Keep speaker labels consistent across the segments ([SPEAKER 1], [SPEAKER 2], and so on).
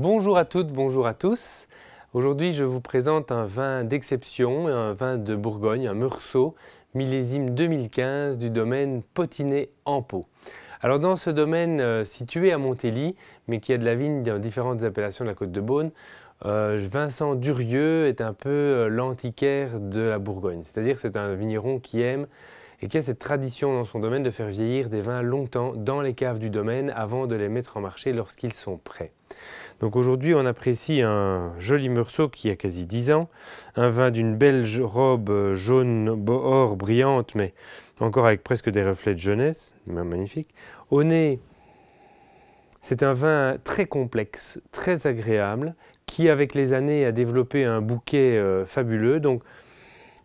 [SPEAKER 1] Bonjour à toutes, bonjour à tous. Aujourd'hui, je vous présente un vin d'exception, un vin de Bourgogne, un Meursault, millésime 2015 du domaine potinet pot. Alors dans ce domaine euh, situé à Montély, mais qui a de la vigne dans différentes appellations de la Côte de Beaune, euh, Vincent Durieux est un peu euh, l'antiquaire de la Bourgogne. C'est-à-dire c'est un vigneron qui aime et qui a cette tradition dans son domaine de faire vieillir des vins longtemps dans les caves du domaine avant de les mettre en marché lorsqu'ils sont prêts. Donc aujourd'hui, on apprécie un joli morceau qui a quasi 10 ans, un vin d'une belle robe jaune or brillante, mais encore avec presque des reflets de jeunesse, magnifique. Au nez, c'est un vin très complexe, très agréable, qui avec les années a développé un bouquet euh, fabuleux. Donc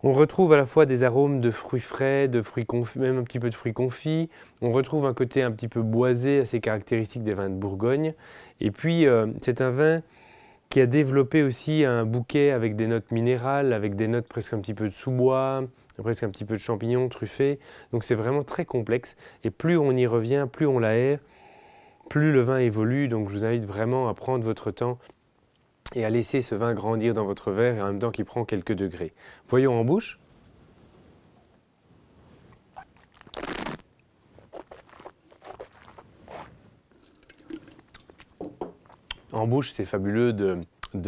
[SPEAKER 1] on retrouve à la fois des arômes de fruits frais, de fruits confits, même un petit peu de fruits confits. On retrouve un côté un petit peu boisé assez caractéristique des vins de Bourgogne. Et puis, euh, c'est un vin qui a développé aussi un bouquet avec des notes minérales, avec des notes presque un petit peu de sous-bois, presque un petit peu de champignons truffés. Donc c'est vraiment très complexe. Et plus on y revient, plus on l'aère, plus le vin évolue. Donc je vous invite vraiment à prendre votre temps et à laisser ce vin grandir dans votre verre et en même temps qu'il prend quelques degrés. Voyons en bouche. En bouche, c'est fabuleux de,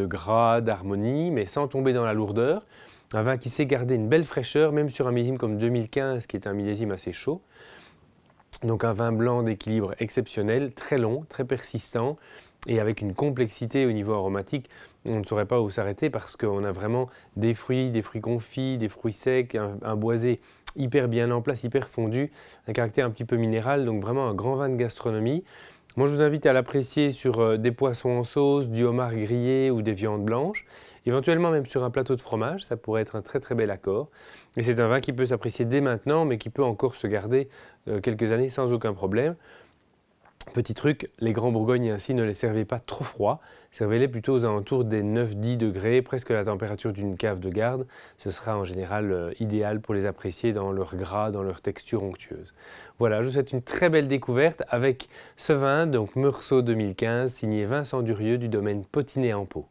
[SPEAKER 1] gras, d'harmonie, mais sans tomber dans la lourdeur. Un vin qui sait garder une belle fraîcheur, même sur un millésime comme 2015, qui est un millésime assez chaud. Donc un vin blanc d'équilibre exceptionnel, très long, très persistant et avec une complexité au niveau aromatique. On ne saurait pas où s'arrêter parce qu'on a vraiment des fruits, des fruits confits, des fruits secs, un, un, boisé hyper bien en place, hyper fondu, un caractère un petit peu minéral, donc vraiment un grand vin de gastronomie. Moi, je vous invite à l'apprécier sur euh, des poissons en sauce, du homard grillé ou des viandes blanches, éventuellement même sur un plateau de fromage, ça pourrait être un très très bel accord. Et c'est un vin qui peut s'apprécier dès maintenant, mais qui peut encore se garder euh, quelques années sans aucun problème. Petit truc, les grands bourgognes ainsi ne les servez pas trop froids, servez-les plutôt aux alentours des 9-10 degrés, presque la température d'une cave de garde. Ce sera en général euh, idéal pour les apprécier dans leur gras, dans leur texture onctueuse. Voilà, je vous souhaite une très belle découverte avec ce vin, donc Meursault 2015, signé Vincent Durieux du domaine Potinet en pot.